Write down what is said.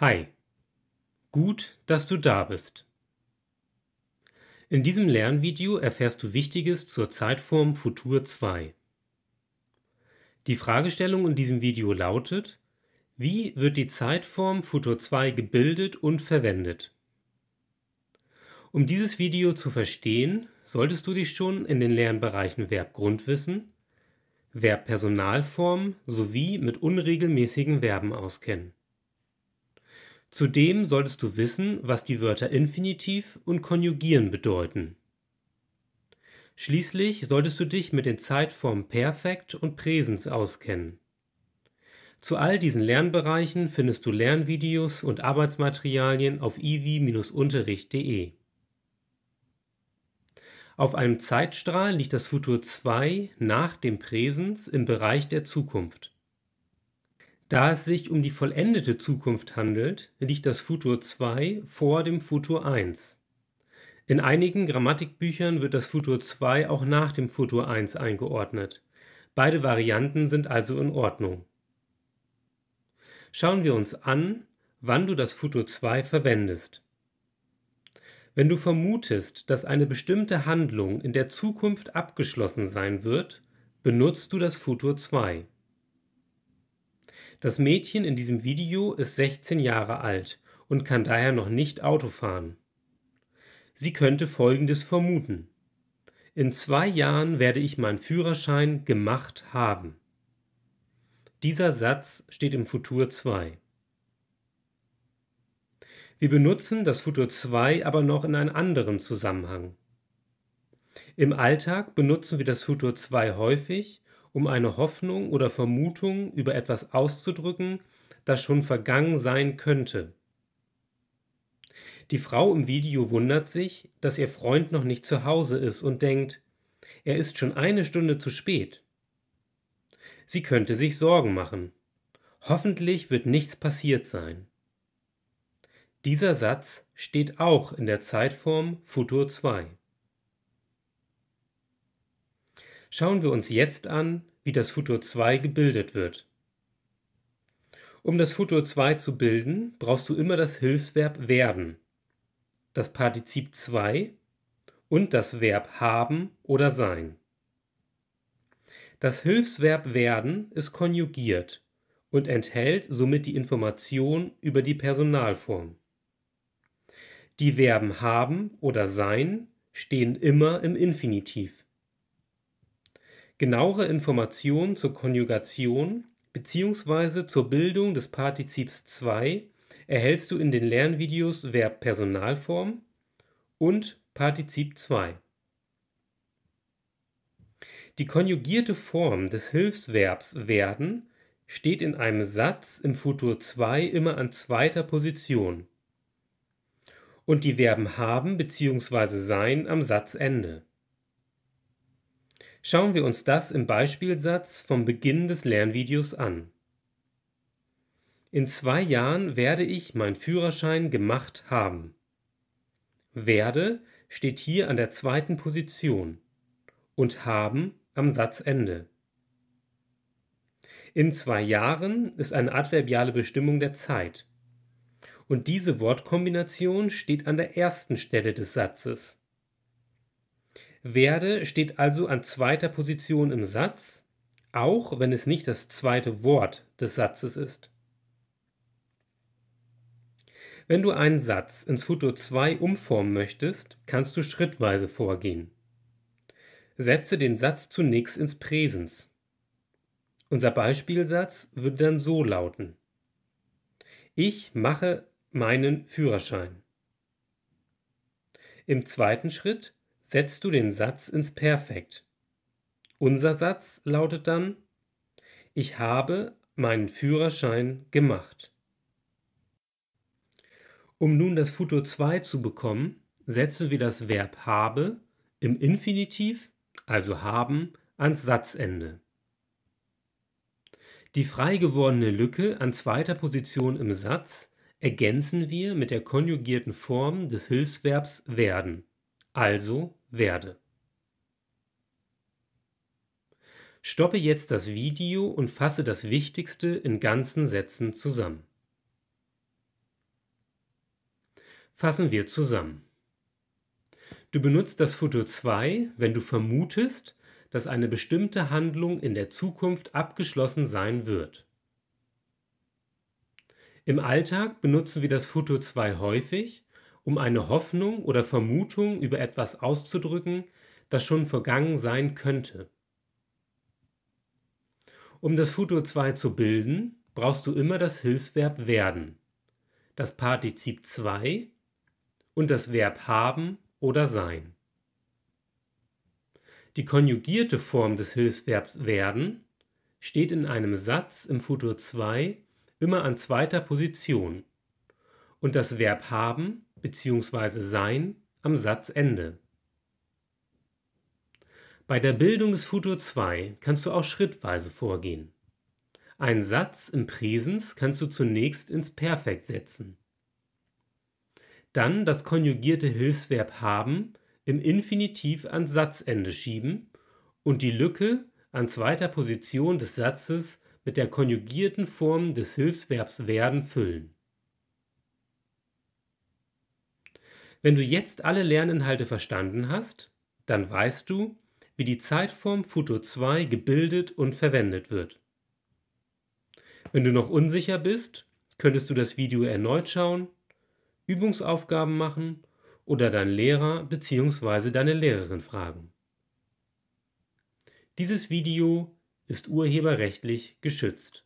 Hi, gut, dass du da bist. In diesem Lernvideo erfährst du Wichtiges zur Zeitform Futur 2. Die Fragestellung in diesem Video lautet, wie wird die Zeitform Futur 2 gebildet und verwendet? Um dieses Video zu verstehen, solltest du dich schon in den Lernbereichen Verbgrundwissen, Verbpersonalform sowie mit unregelmäßigen Verben auskennen. Zudem solltest du wissen, was die Wörter Infinitiv und Konjugieren bedeuten. Schließlich solltest du dich mit den Zeitformen Perfekt und Präsens auskennen. Zu all diesen Lernbereichen findest du Lernvideos und Arbeitsmaterialien auf iwi-unterricht.de. Auf einem Zeitstrahl liegt das Futur 2 nach dem Präsens im Bereich der Zukunft. Da es sich um die vollendete Zukunft handelt, liegt das Futur 2 vor dem Futur 1. In einigen Grammatikbüchern wird das Futur 2 auch nach dem Futur 1 eingeordnet. Beide Varianten sind also in Ordnung. Schauen wir uns an, wann du das Futur 2 verwendest. Wenn du vermutest, dass eine bestimmte Handlung in der Zukunft abgeschlossen sein wird, benutzt du das Futur 2. Das Mädchen in diesem Video ist 16 Jahre alt und kann daher noch nicht Auto fahren. Sie könnte Folgendes vermuten. In zwei Jahren werde ich meinen Führerschein gemacht haben. Dieser Satz steht im Futur 2. Wir benutzen das Futur 2 aber noch in einem anderen Zusammenhang. Im Alltag benutzen wir das Futur 2 häufig um eine Hoffnung oder Vermutung über etwas auszudrücken, das schon vergangen sein könnte. Die Frau im Video wundert sich, dass ihr Freund noch nicht zu Hause ist und denkt, er ist schon eine Stunde zu spät. Sie könnte sich Sorgen machen. Hoffentlich wird nichts passiert sein. Dieser Satz steht auch in der Zeitform Futur 2. Schauen wir uns jetzt an, wie das Futur 2 gebildet wird. Um das Futur 2 zu bilden, brauchst du immer das Hilfsverb werden, das Partizip 2 und das Verb haben oder sein. Das Hilfsverb werden ist konjugiert und enthält somit die Information über die Personalform. Die Verben haben oder sein stehen immer im Infinitiv. Genauere Informationen zur Konjugation bzw. zur Bildung des Partizips 2 erhältst du in den Lernvideos Verb Personalform und Partizip 2. Die konjugierte Form des Hilfsverbs werden steht in einem Satz im Futur 2 immer an zweiter Position und die Verben haben bzw. sein am Satzende. Schauen wir uns das im Beispielsatz vom Beginn des Lernvideos an. In zwei Jahren werde ich meinen Führerschein gemacht haben. Werde steht hier an der zweiten Position und haben am Satzende. In zwei Jahren ist eine adverbiale Bestimmung der Zeit. Und diese Wortkombination steht an der ersten Stelle des Satzes. Werde steht also an zweiter Position im Satz, auch wenn es nicht das zweite Wort des Satzes ist. Wenn du einen Satz ins Futur 2 umformen möchtest, kannst du schrittweise vorgehen. Setze den Satz zunächst ins Präsens. Unser Beispielsatz würde dann so lauten. Ich mache meinen Führerschein. Im zweiten Schritt setzt du den Satz ins Perfekt. Unser Satz lautet dann, ich habe meinen Führerschein gemacht. Um nun das Futur 2 zu bekommen, setzen wir das Verb habe im Infinitiv, also haben, ans Satzende. Die frei gewordene Lücke an zweiter Position im Satz ergänzen wir mit der konjugierten Form des Hilfsverbs werden, also werde. Stoppe jetzt das Video und fasse das Wichtigste in ganzen Sätzen zusammen. Fassen wir zusammen. Du benutzt das Foto 2, wenn du vermutest, dass eine bestimmte Handlung in der Zukunft abgeschlossen sein wird. Im Alltag benutzen wir das Foto 2 häufig, um eine Hoffnung oder Vermutung über etwas auszudrücken, das schon vergangen sein könnte. Um das Futur 2 zu bilden, brauchst du immer das Hilfsverb werden, das Partizip 2 und das Verb haben oder sein. Die konjugierte Form des Hilfsverbs werden steht in einem Satz im Futur 2 immer an zweiter Position und das Verb haben bzw. sein am Satzende. Bei der Bildung des Futur 2 kannst du auch schrittweise vorgehen. Einen Satz im Präsens kannst du zunächst ins Perfekt setzen. Dann das konjugierte Hilfsverb haben im Infinitiv ans Satzende schieben und die Lücke an zweiter Position des Satzes mit der konjugierten Form des Hilfsverbs werden füllen. Wenn du jetzt alle Lerninhalte verstanden hast, dann weißt du, wie die Zeitform Futur 2 gebildet und verwendet wird. Wenn du noch unsicher bist, könntest du das Video erneut schauen, Übungsaufgaben machen oder deinen Lehrer bzw. deine Lehrerin fragen. Dieses Video ist urheberrechtlich geschützt.